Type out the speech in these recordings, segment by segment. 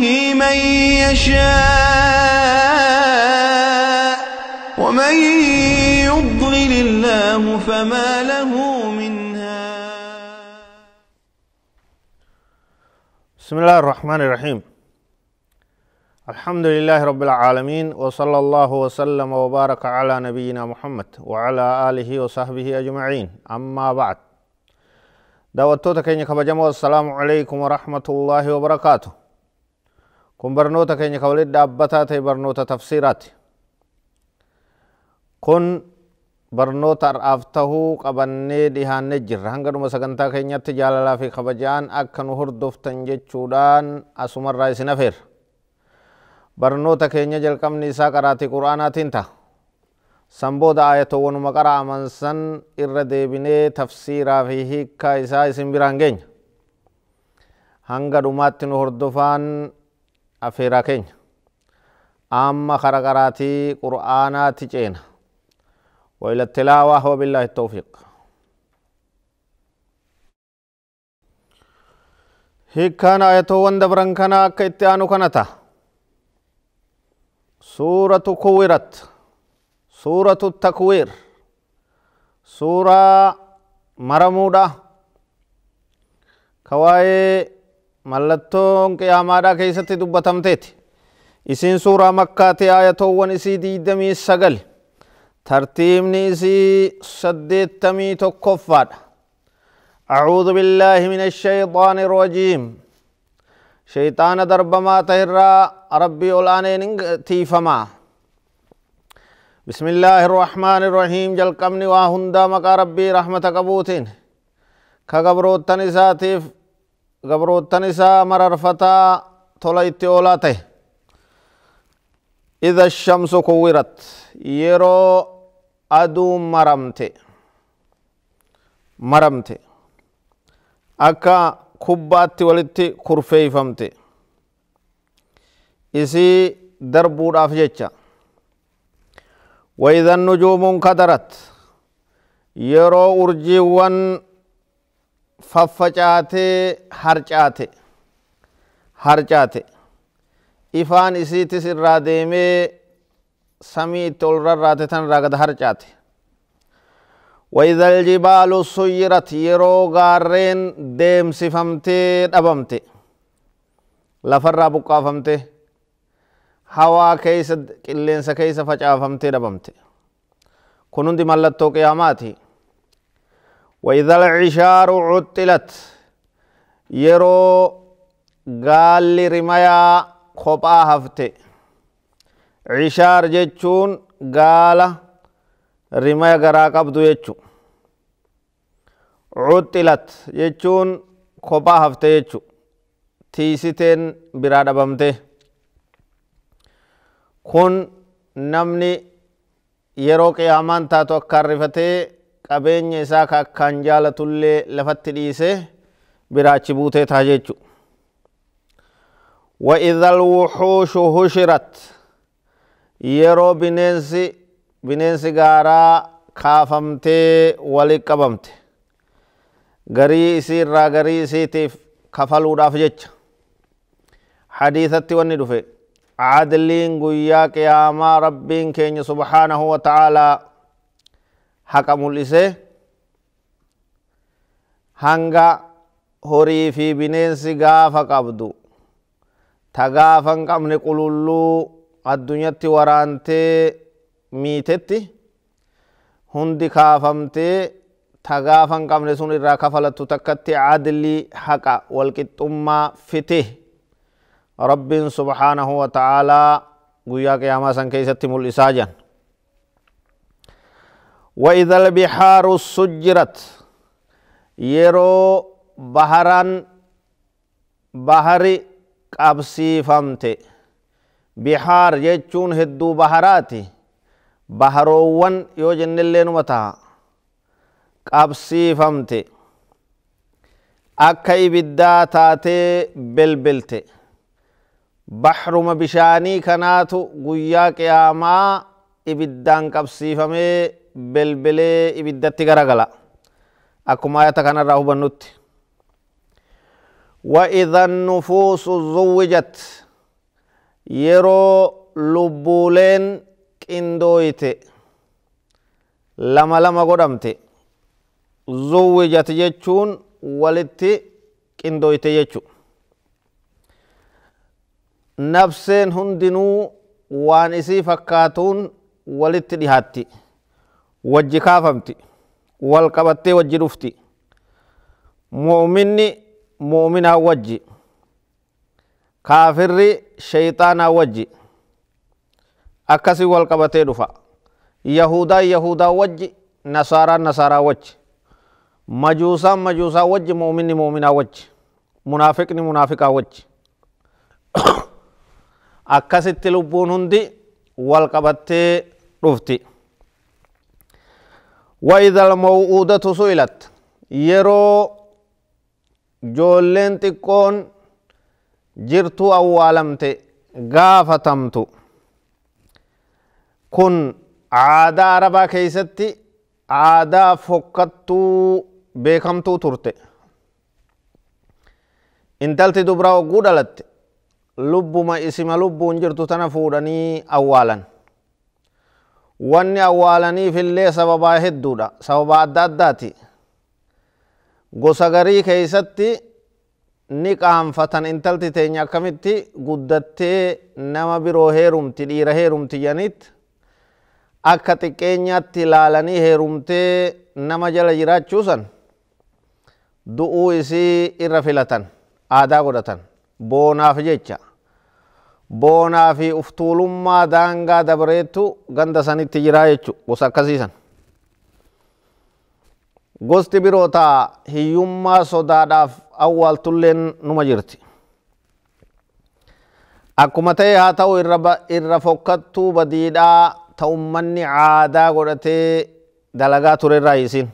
به من يشاء ومن يضلل الله فما له من هاد بسم الله الرحمن الرحيم الحمد لله رب العالمين وصلى الله وسلم وبارك على نبينا محمد وعلى آله وصحبه أجمعين أما بعد دعوتك كيني كبجمو السلام عليكم ورحمة الله وبركاته kun barnoota keenya ka walitti dhaabbataa ta'e barnoota tafsiiraati. Kun barnoota har'aaf tahuu qabannee dhihaannee jirra. Hanga dhuma sagantaa keenyatti jaalalaa fi kabajaan akka nu hordoftan jechuudhaan asumarraa isin hafeera. barnoota keenya jalqabni isaa qaraatii quraanaatiin ta'a. San booda ayatowwanuma qara'aman san irra deebinee tafsiiraa fi hiikkaa isaa isin biraan geenya. Hanga dhumaatti nu hordofaan afira kenya amma kara qaraatii qur'aanaatti ceena waila tilaawaa wabillaahi tawfiiq hiikkaan ayatoowwan dabran kana akka itti aanu kanata suuratu kuwirat suuratu takwiir suuraa maramuudha ka مالتون كي أمارا كي ستي دوبا تمتت إسين سورة مكة تي آية توان إسي دي دمي سغل ترتيم نيسي سدد تمي تكفر أعوذ بالله من الشيطان الرجيم شيطان درب ما تهرى ربي أولانين تيفما بسم الله الرحمن الرحيم جل قمني واهندا مكا ربي رحمتك بوتين كغبروتن إساتيف gabroottan isaa mararfataa tola itti oolaa ta'e إذا الشمس كورت يرو أدو مرمت مرمت أكا كبات ولت كرفي فمت إسي دربود أفجتش وإذا النجوم انكدرت يرو أرجيوان faffacaatee harcaate harcaate ifaan isiitis irraa deemee samii itti ol rarraate tan irraa gad harcaate وإذا الجبال سيرت يرو غارين ديم سفمتي دبمتي لفر بقا فمتي هوا كيس قلين سكيس فجأة فمتي دبمتي كنون دي ملتو قياماتي وإذا العشار عطلت يرو gaalli rimayaa kophaa hafte cishaar jechuun gaala rimaya garaa qabdu jechu cuxilat jechuun kophaa hafte jechu tiisiteen biraa dhabamte kun namni yeroo qiyaamaan taatu akka rifatee qabeenya isaa kaakkaan jaalatullee lafatti dhiisee biraachi buutee taa jechu وإذا الوحوش hushirat yeroo bineensi gaaraa kaafamtee waliin qabamte garii isii irraa garii isiitiif kafaluudhaaf jecha hadiisatti wanni dhufe caadliin guyyaa qiyaamaa rabbiin keenya subhaanahu wa ta'aalaa haqa mul'isee hanga horii fi bineensi gaafa qabdu ta gaafa hin qabne qululluu addunyatti waraantee miitetti hundi kaafamtee ta gaafa hin qabne sun irraa kafalattu takkatti adlii haqa walqixxummaa fite rabbiin subhaanahu wa ta'aalaa guyyaa qiyaamaa san keessatti mul'isaa jiran وإذا البحار سجرت يرو بحران بحري قبسي فمت بحار يجون هدو بحراتي بحروان يوجن اللين متاها قبسي فمت أكا إبدا تاتي بلبلت بحرم بشاني كناتو قياك يا إبدان قبسي فمت belbelee ibiddatti garagala akkuma hayata kanarraa hubannutti wa'idhaan nufuusu zuwwijat yeroo lubbuuleen qindooyite lama lama godhamte zuwwijat jechuun walitti qindooyte jechuudha naaf seen hundinuu waan isii fakkaatuun walitti dhihaatti. wajji kaafamti wal qabattee wajji dhufti mu'minni mu'mina wajji Kafirri shaitana wajji akkasii wal qabatee dhufa yahuda yahuda wajji nasaaraan nasaaraa wajji majuusaan majuusaa wajji mu'minni mu'mina wajji munaafiqni munaafiqaa wajji akkasitti lubbuun hundi wal qabattee dhufti وإذا الموؤودة سئلت يرو جولين تكون جرتو أوالمت غافتمت كن عادة عربا كيستي عادة فقدتو بيكمتو ترتي intalti dubra ogguu dhalatte lubbuma isima lubbuun jirtu tana fuudhanii wanni awwaalaniif illee sababaa hedduudha sababaa adda addaati gosa garii keeysatti ni qaanfatan intalti teenya akkamitti guddattee nama biroo heerumti dhiira heerumti janitti akka xiqqeenyaatti ilaalanii heerumtee nama jala jiraachuusan du'uu isii irra filatan aadaa godhatan boonaaf jecha boonaa fi uftuulummaa daangaa dabreettu ganda sanitti jiraa jechu gosa akkasiisan. Gosti biroo taa hiyyummaa sodaadhaaf tulleen numa jirti. Akkuma ta'e haa ta'u irra fokkattuu badiidhaa ta'ummanni ummanni aadaa godhatee dalagaa turerraa isin.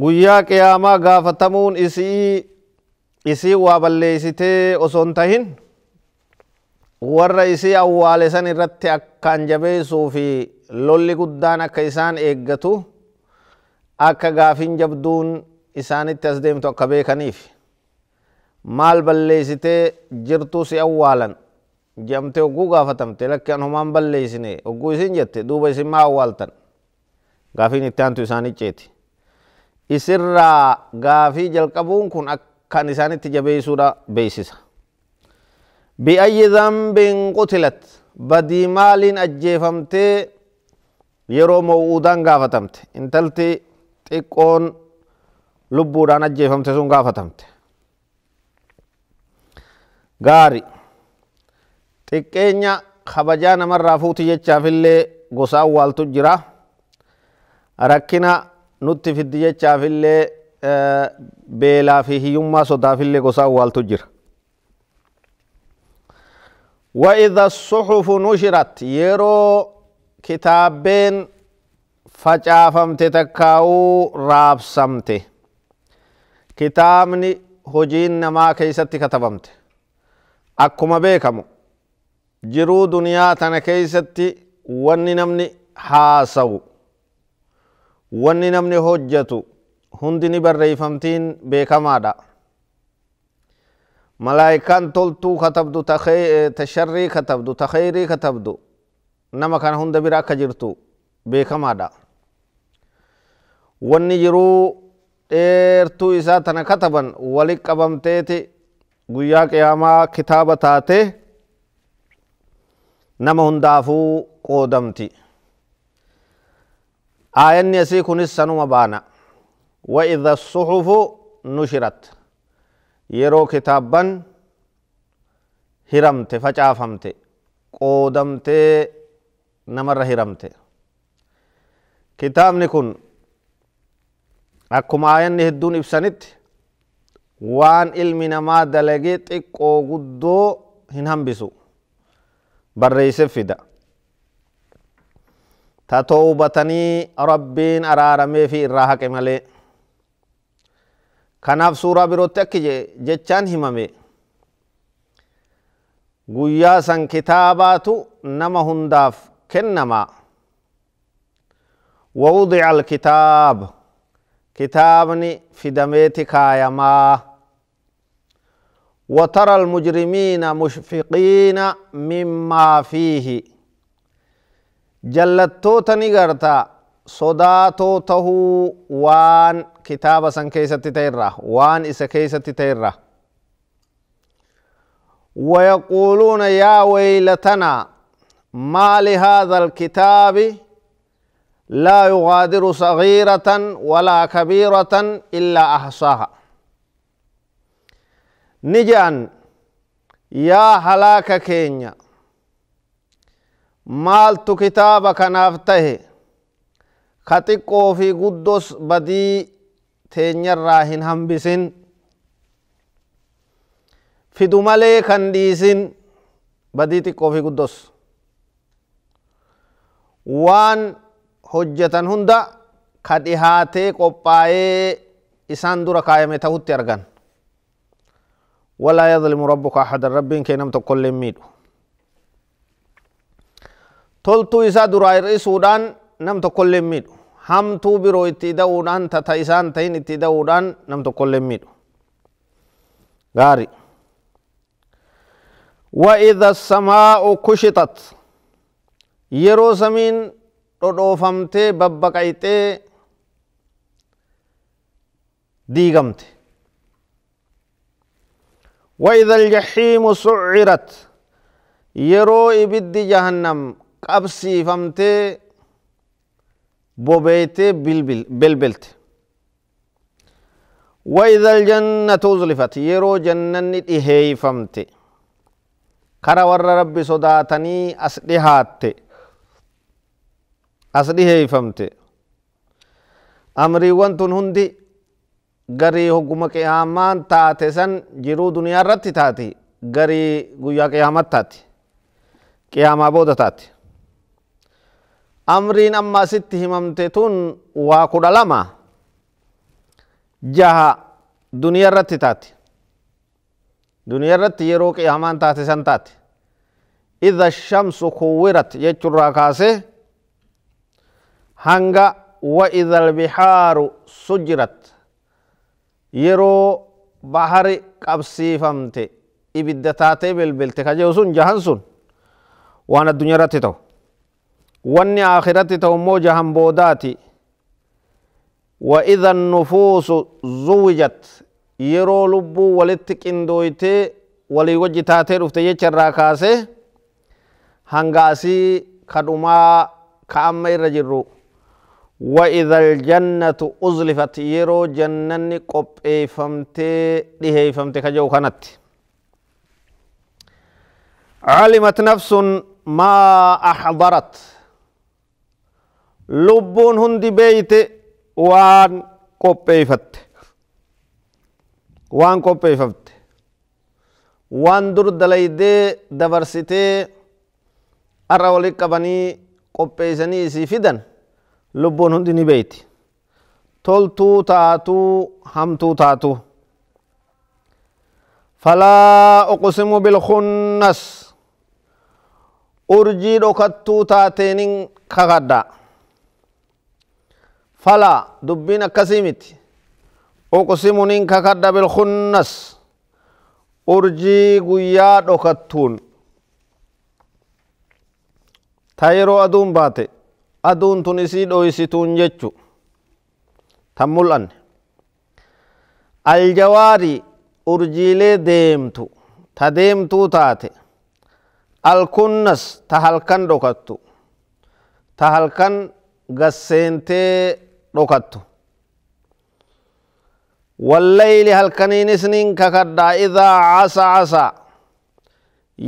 Guyyaa qiyaamaa gaafatamuun isii isii waa balleeysitee osoon tahin warra isii awwaale san irratti akkaan jabeessuu fi lolli guddaan akka isaan eeggatu akka gaafin jabduun isaanitti as deemtu akka beekaniif maal balleeysitee jirtu si awwaalan jamte hogguu gaafatamte lakki an homaan balleeysine hogguu isin jette duuba isin maa awwaaltan gaafin itti aantu isaanii ceeti isirraa gaafii jalqabuun kun akka كان إسانت جبيسورا بيسسا بأي ذنب قتلت بدي مال أجيفمت يرو موؤودان غافتمت انتلت تقون لبودان أجيفمت سن غافتمت غاري xiqqeenya kabajaa namarraa fuuti jechaafillee gosa awwaaltu jira rakkina nutti fiddi beelaa fi hiyyummaa sodaafillee gosa jir jira. Wa'idha suhufu nushirat yeroo kitaabeen facaafamte takkaa'uu raabsamte. Kitaabni hojiin namaa keessatti katabamte. Akkuma beekamu jiruu duniyaa tana keessatti wanni namni haasawu, wanni namni hojjetu hundini barreeyfamtiin beekamaadha malaayikaan toltuu katabdu ta sharrii katabdu ta khayrii katabdu nama kana hunda bira akka jirtu beekamaadha wanni jiruu dheertuu isaa tana kataban wali qabamteeti guyyaa qiyaamaa kitaaba taate nama hundaafuu qoodamti aayanni asii kunis sanuma baana وإذا الصحف نشرت يرو كتابا هرمت فجافمت قودمت نمر هرمت كتابني نكون أكما آياني هدون إبسانت وان علمي نما دلقي تقو قدو هنهم بسو برئيس فدا تتوبتني ربين أرارمي في إراحك ملئ kanaaf suuraa birootti akki jechaan himame guyyaa san kitaabaatu nama hundaaf kennama wawudica alkitaab kitaabni fidameeti kaayamaa وترى المجرمين مشفقين مما فيه جلتو تنغرتا صداتو تهو وان كتابا san keessatti ta'e irraa waan isa keessatti ويقولون يا ويلتنا ما لهذا الكتاب لا يغادر صغيرة ولا كبيرة إلا أحصاها نجان يا هلاك كينيا مالت كتابك نافته خطقو في قدس بدي teenyarraa hin hambisin fidu malee kan dhiisin badii xiqqoo fi guddos waan hojjetan hunda ka dhihaatee qophaa'ee isaan dura kaayame ta'utti argan walaa yadlimu rabbuka ahadan rabbin kee nam tokkollee miidhu toltuu isaa duraa hir'isuudhaan nam tokkollee miidhu hamtuu biroo itti da'uudhaan tata isaan ta'in itti da'uudhaan nam tokkollee miidhu gaari وإذا السماء كشطت يرو سمين ودوفمت ببقيت ديغمت وإذا الجحيم سعرت يرو إبد جهنم قبسي فمت bobeetti bilbil beeylada jannatuus liifata yeroo jannanni dhiheeffamte kara warra rabbi sodaatanii as dhiheeffamte amriiwwan tun hundi gari hooguma qiyaamati taate san jiruu duniyaa irratti taate garii guyyaa qiyaamati taate qiyaamaa booda taate. amriin amma asitti himamte tun waa kudha lama jaha duniyaa ratti taate duniyaa ratti yeroo qiyaamaan taate san taate idha shamsu kuwirat jechurraa kaase hanga wa idha albihaaru sujirat yeroo bahari qabsiifamte ibidda taatee bilbilte kajehu sun jahan sun waan addunyaa irratti ta'u واني آخرتي تومو جهم بوداتي وإذا النفوس زوجت يرو لبو ولتك اندويتي ولي وجه تاتي رفت يجر راكاسي هنغاسي كدوما كأما يرجرو وإذا الجنة أزلفت يرو جنني قب فمتي لهي فمتي كجو خنت علمت نفس ما أحضرت lubbuun hundi beeyte waan qopheeyfatte waan qopheeyfamte waan dur dalaydee dabarsitee arra walit qabanii qopheeysanii isii fidan lubbuun hundi ni beeyti toltuu taatuu hamtuu taatuu فلا أقسم بالخنس أرجي ركتو تاتين كغدا فلا دبين أكسيمت أقسمنين ككد بالخنس أرجي قيا دخطون تايرو أدون باتي أدون تنسي دويستون جتشو تمول أن الجواري أرجيلي ديمتو تديمتو تاتي الكنس تهلكن دخطو تهلكن قسينتي dhokattu walleyli halkaniin isnin kakaddaa idaa casa casa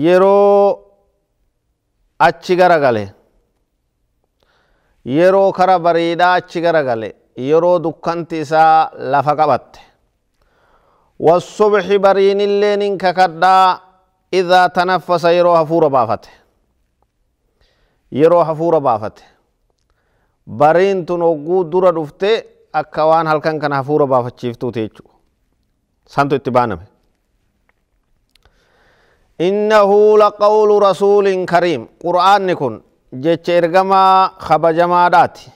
yeroo achi garagale yeroo kara bariidhaa achi garagale yeroo dukkanti isaa lafa qabatte wasubxi bariinillee nin kakadhaa idaa tanaffasa yeroo hafuura baafate yeroo hafuura baafate bariin tun hogguu dura dhufte akka waan halkan kana hafuura baafachiiftuuti jechuudha. Santu itti baaname. Innahu laqawlu rasuulin kariim. Qur'aanni kun jecha ergamaa kabajamaadhaati.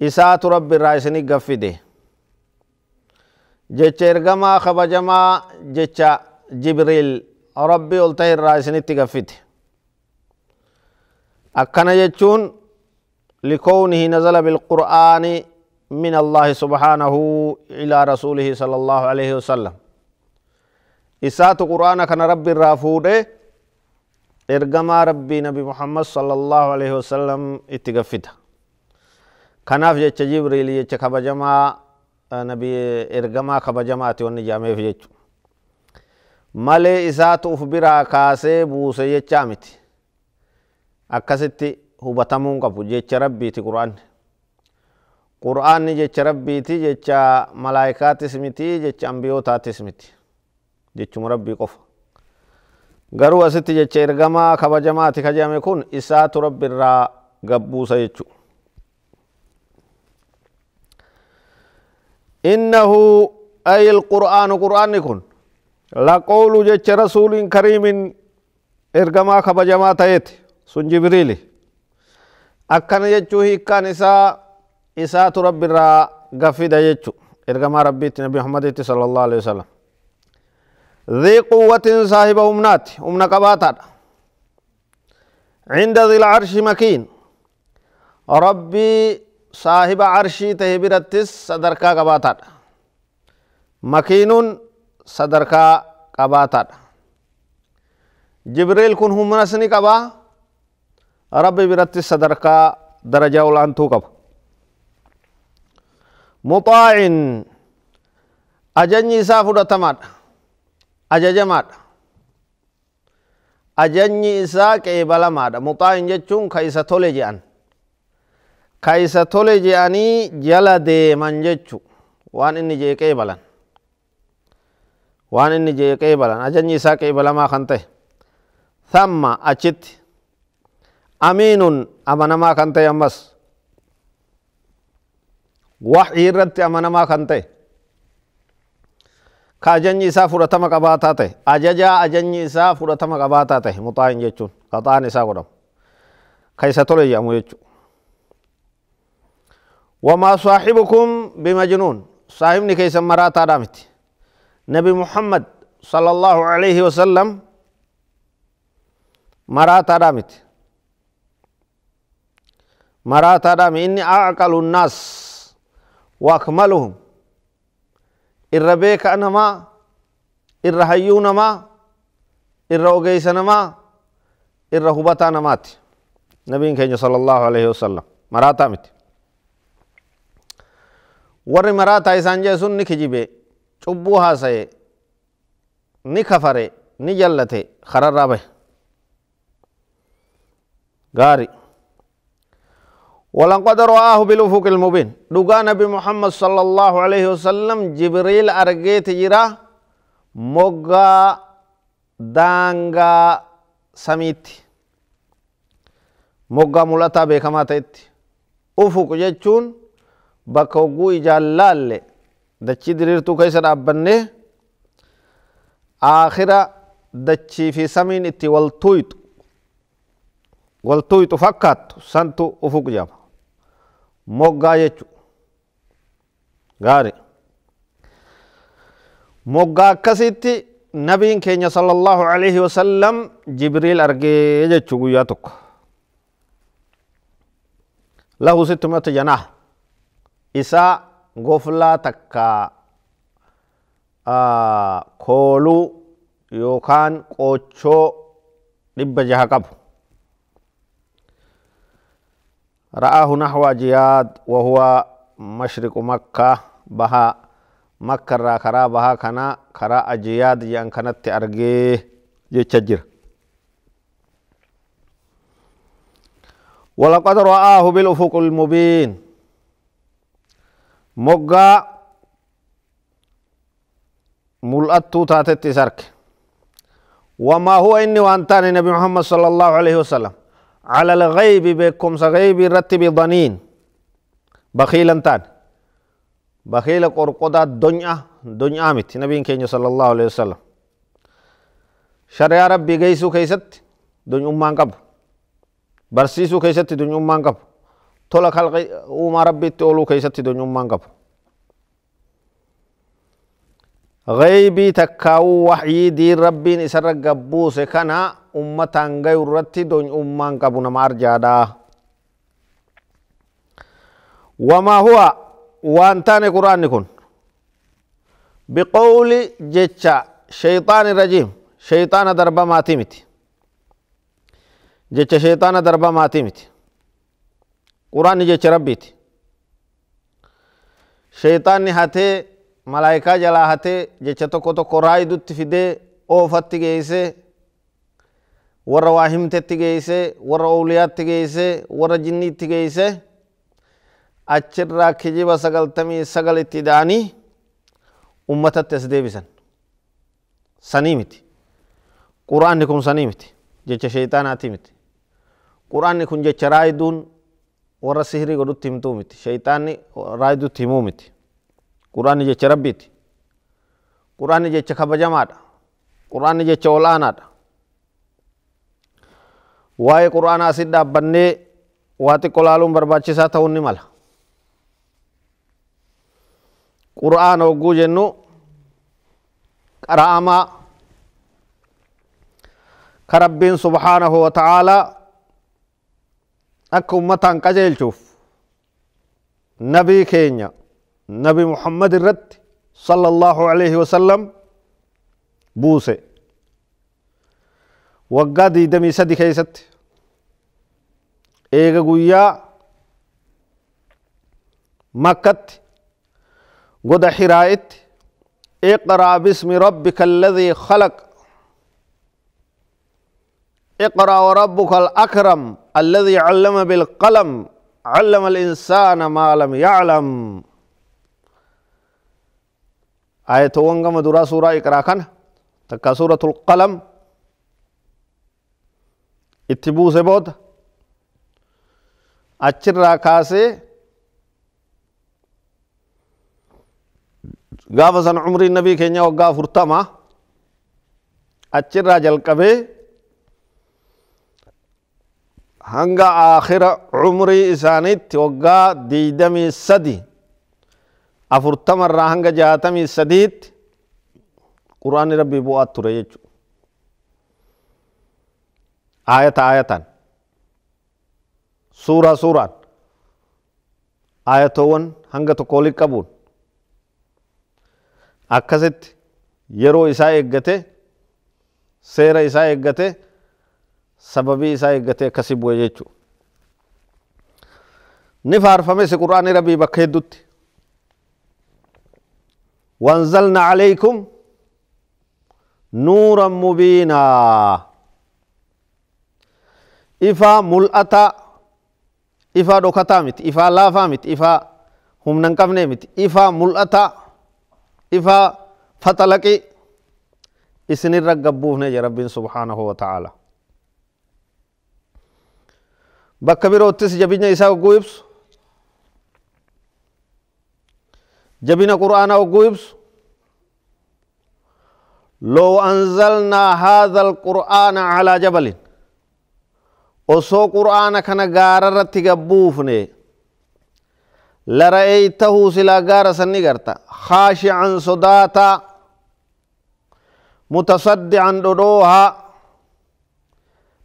Isaatu rabbi irraa isinii gaffide. Jecha ergamaa kabajamaa jecha jibril rabbi ol ta'e irraa isinitti gaffite. Akkana jechuun لكونه نزل بالقرآن من الله سبحانه إلى رسوله صلى الله عليه وسلم إسات قرآن كان رب الرافود إرقما ربي نبي محمد صلى الله عليه وسلم اتقفته كناف جيتش جبريل جيتش كبجما نبي إرقما كبجماتي ونجامي في جيتش مالي إسات أفبرا كاسي بوسي جيتش أكاسيتي hubatamuu hin qabu jecha rabbiiti quraanni. Quraanni jecha rabbiiti jecha malaayikaattis miti jecha ambiyyootaattis miti jechuma rabbii qofa. Garuu asitti jecha ergamaa kabajamaati kajame kun isaatu rabbi irraa gabbuusa jechuudha. Innahu ayil qur'aanu qur'aanni kun laqoolu jecha rasuuliin kariimin ergamaa kabajamaa ta'eeti sun jibriili. akkana jechuu hiikkaan isaa isaatu rabbi irraa gafida jechu ergamaa rabbiitti nabi muhammaditti sala allahu alehi wasalam ذي قوة صاحب أمنات أمنا قباتا عند ذي العرش مكين ربي صاحب عرشي تهبرتس صدركا قباتا مكين صدركا قباتا جبريل كن هم نسني قبا ربي برت صدرك درجة والآن توقف مطاع أجني سافر تمات أججمات أجني إساك إبالا مات مطاع جتشون كيسا تولي جان كيسا تولي جاني جلا ديمان جتشو وان إني جيك إبالا وان إني جيك إبالا أجني إساك إبالا ما خنته ثم أجت أمين أمنما كنت يمس وحي رت أمنما كنت كاجني إسا فرتما قباتاته أججا أجني إسا فرتما قباتاته مطاين جتون قطان إسا قرم كيسا تولي جامو جتون وما صاحبكم بمجنون صاحبني كيسا مراتا دامت نبي محمد صلى الله عليه وسلم مراتا دامت maraataadhaami inni aqalu nnaas waakmaluhum irra beeka namaa irra hayyuu namaa irra ogeeysa namaa irra hubataa namaati nabiin keenya sala allahu alaihi wasalam maraataa miti warri maraataa isaan jee sun ni kijibe cubbuu haasaye ni kafare ni jallate kararraa bahe gaari ولقد رآه بالأفق المبين دقا نبي محمد صلى الله عليه وسلم جبريل أرجيت جرا مغا دانغا سميت مغا ملتا بكمات تيت أفق جتشون بكوغو إجالال دچي دريرتو كيسر أبنه آخرة دچي في سمين اتي والتويت والتويت فكات سنتو أفق جامع moggaa jechu gaari moggaa akkasitti nabiin keenya sallallahu alayhi wasallam jibriil argee jechu guyyaa tokko lahu sittumatu janaa isaa goflaa takka kooluu yookaan qochoo dhibba jaha qabu رآه نحو جياد وهو مشرق مكة بها مكة را بها كنا كرا أجياد يان كانت أرجيه يتجر ولقد رآه بالأفق المبين مقا ملأت تاتت سرك وما هو إني وأنتاني نبي محمد صلى الله عليه وسلم على الغيب بكمسا غيب رتب ضنين بخيلا تان بخيل قرقدا دنيا دنيا مت نبي كيني صلى الله عليه وسلم شرع ربي جيسو كيست دنيا أمان قب برسيسو كيست دنيا أمان قب تولا خلق أمم ربي تولو كيست دنيا أمان قب غيبي تكاو وحي دي ربي نسر قبو سكنا أمتان غير ورتي دون أمان قبونا مارجادا وما هو وانتان قرآن نكون بقول جيتشا شيطان الرجيم شيطان دربا ما تيمتي جتشا شيطان دربا ما تيمتي قرآن جيتشا ربيتي شيطان هاتي malaayikaa jalaa hatee jecha tokko tokko raayidutti fidee oofatti geessee warra waa himtetti geessee warra ooliyaatti geessee warra jinniitti geessee achirraa kijiba sagaltamii sagal itti da'anii ummatatti as deebisan sanii miti quraanni kun sanii miti jecha sheeyxaanaati miti quraanni kun jecha raayiduun warra sihirii godhutti himtuu miti sheeyxaanni raayidutti himuu miti quraanni jecha rabbiiti quraanni jecha kabajamaadha quraanni jecha olaanaadha waa'ee quraanaa asit dhaabbannee waa xiqqo laaluun barbaachisaa ta'uun ni mala qura'aana hogguu jennu qara'amaa ka rabbiin subhaanahu wa ta'aalaa akka ummataan qajeelchuuf nabii keenya نبي محمد الرت صلى الله عليه وسلم بوسه وقادي دمي سدي كيست ايغا قويا مكت قد حرائت اقرأ باسم ربك الذي خلق اقرأ وربك الأكرم الذي علم بالقلم علم الإنسان ما لم يعلم آيتوان كما درا سورة إقرا كان تكا سورة القلم اتبو سبود أچر راكاسي غافة سن عمر النبي كينيا وغا فرطما أچر را جلقبه هنگا آخر عمري إسانيت وغا ديدمي سدي afurtamarraa hanga jaatamii sadiitti quraanni rabbii bu'aa ture jechuudha. Aayata aayatan suura suuraan aayatowwan hanga tokko waliin qabuun akkasitti yeroo isaa eeggate seera isaa eeggate sababii isaa eeggate akkasii bu'e jechuudha. Ni faarfame si quraanni rabbii bakka hedduutti. وانزلنا عليكم نورا مبينا إفا ملأتا إفا دوكتا مت إفا لافا مت إفا هم ننكفني مت إفا ملأتا إفا فتلقي إسن الرقبوه نجي رب سبحانه وتعالى بك بروتس جبنا إساو جبنا قرآن وقويبس لو أنزلنا هذا القرآن على جبل وصو قرآن كان غاررت تقبوفني لرأيته سلا غار سنگرت خاشعا صداتا متصدعا دروها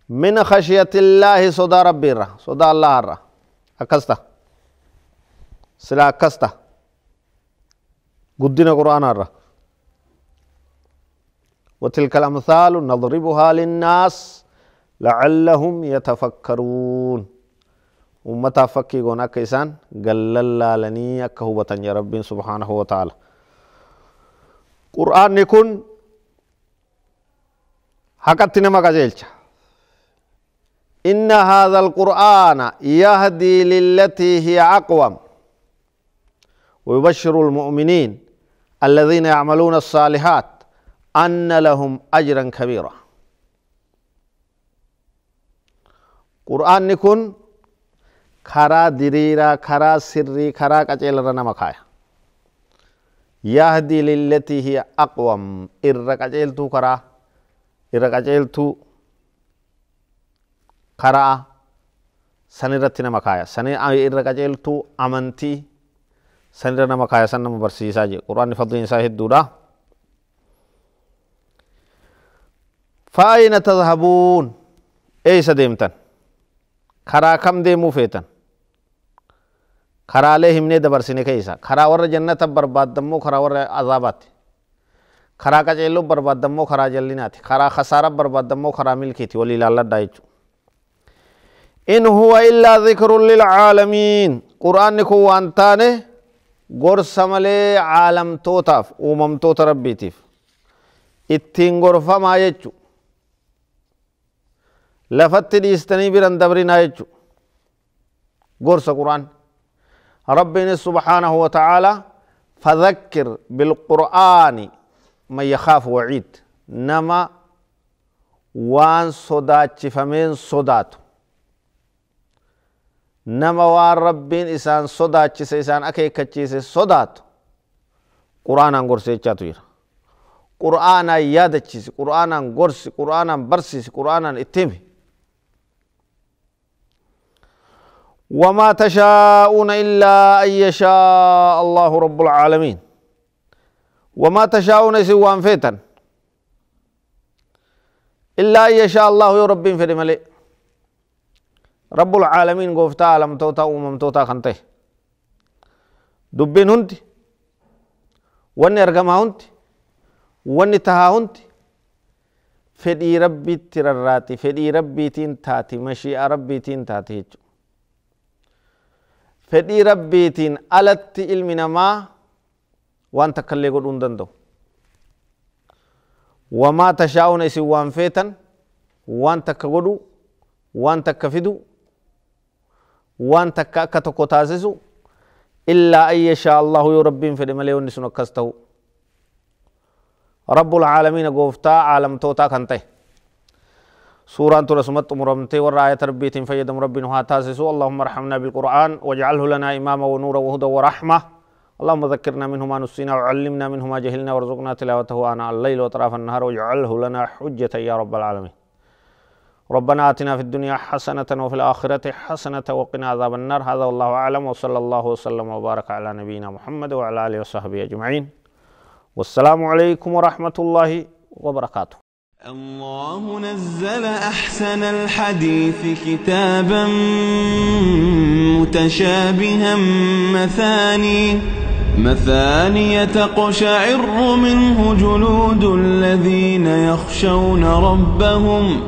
من خشية الله صدى ربي صدى الله را أكستا سلا أكستا قدنا قرآن الرّ وتلك الأمثال نضربها للناس لعلهم يتفكرون أمتا فكي قونا كيسان قلل لني أكهوبة يا رب سبحانه وتعالى قرآن نكون حقت نما إن هذا القرآن يهدي للتي هي أقوم ويبشر المؤمنين الذين يعملون الصالحات أن لهم أجرا كبيرا قرآن نكون خرا دريرا خرا سري خرا كجيل رنا مخايا يهدي للتي هي أقوم إر كجيل تو خرا إر كجيل تو خرا سنرتنا مكايا سن إر قچيل تو أمنتي sanirra nama kaaya san nama barsiisaa jedhu quraanni fadliin isaa hedduudha. فأين تذهبون أي سديمتن خرا كم ديمو فيتن خرا لهم نه دبر سينه كيسا خرا ور جنة برباد دمو خرا ور عذابات خرا كجيلو برباد دمو خرا جلينات خرا خسارة برباد دمو خرا ملكي ولي الله دايچو إن هو إلا ذكر للعالمين قرآن نكو وانتانه غرسة مالي عالم توتاف ومم توتا ربيتيف اتين غرفة ما يجو لفت دي استني بيران دبرين ايجو غرسة قرآن ربنا سبحانه وتعالى فذكر بالقرآن ما يخاف وعيد نما وان صدات فمن صداتو نما ربين إسان صدا تشيس إسان أكي كتشيس صدا قرآن عن قرسي تشاتوير قرآن يادة تشيس قرآن عن قرسي قرآن عن برسيس قرآن عن اتمي وما تشاءون إلا أن يشاء الله رب العالمين وما تشاءون سوى فيتن إلا أن يشاء الله يربين في الملئ رب العالمين قفتا عالمتوتا وممتوتا خنته دبين هنت واني ارقما هنت واني تها هنت فدي ربي ترراتي فدي ربي تين تاتي مشيئة ربي تين تاتي فدي ربي تين ألت علمنا ما وانت كاللي قد اندندو وما تشاؤون اسي وان فيتن وان تكغدو وان تكفدو وان تكا كتكو تكو إلا أن يشاء الله يربين في دمالي ونسون كستو رب العالمين قوفتا عالم توتا كنته سورة رسمت مرمتي والرآية تربيت مربين وها تاسسو اللهم ارحمنا بالقرآن واجعله لنا إماما ونورا وهدى ورحمة اللهم ذكرنا منه ما نسينا وعلمنا منه ما جهلنا وارزقنا تلاوته آناء الليل وطراف النهار واجعله لنا حجة يا رب العالمين ربنا آتنا في الدنيا حسنة وفي الآخرة حسنة وقنا عذاب النار هذا والله أعلم وصلى الله وسلم وبارك على نبينا محمد وعلى آله وصحبه أجمعين والسلام عليكم ورحمة الله وبركاته الله نزل أحسن الحديث كتابا متشابها مثاني مثاني تقشعر منه جلود الذين يخشون ربهم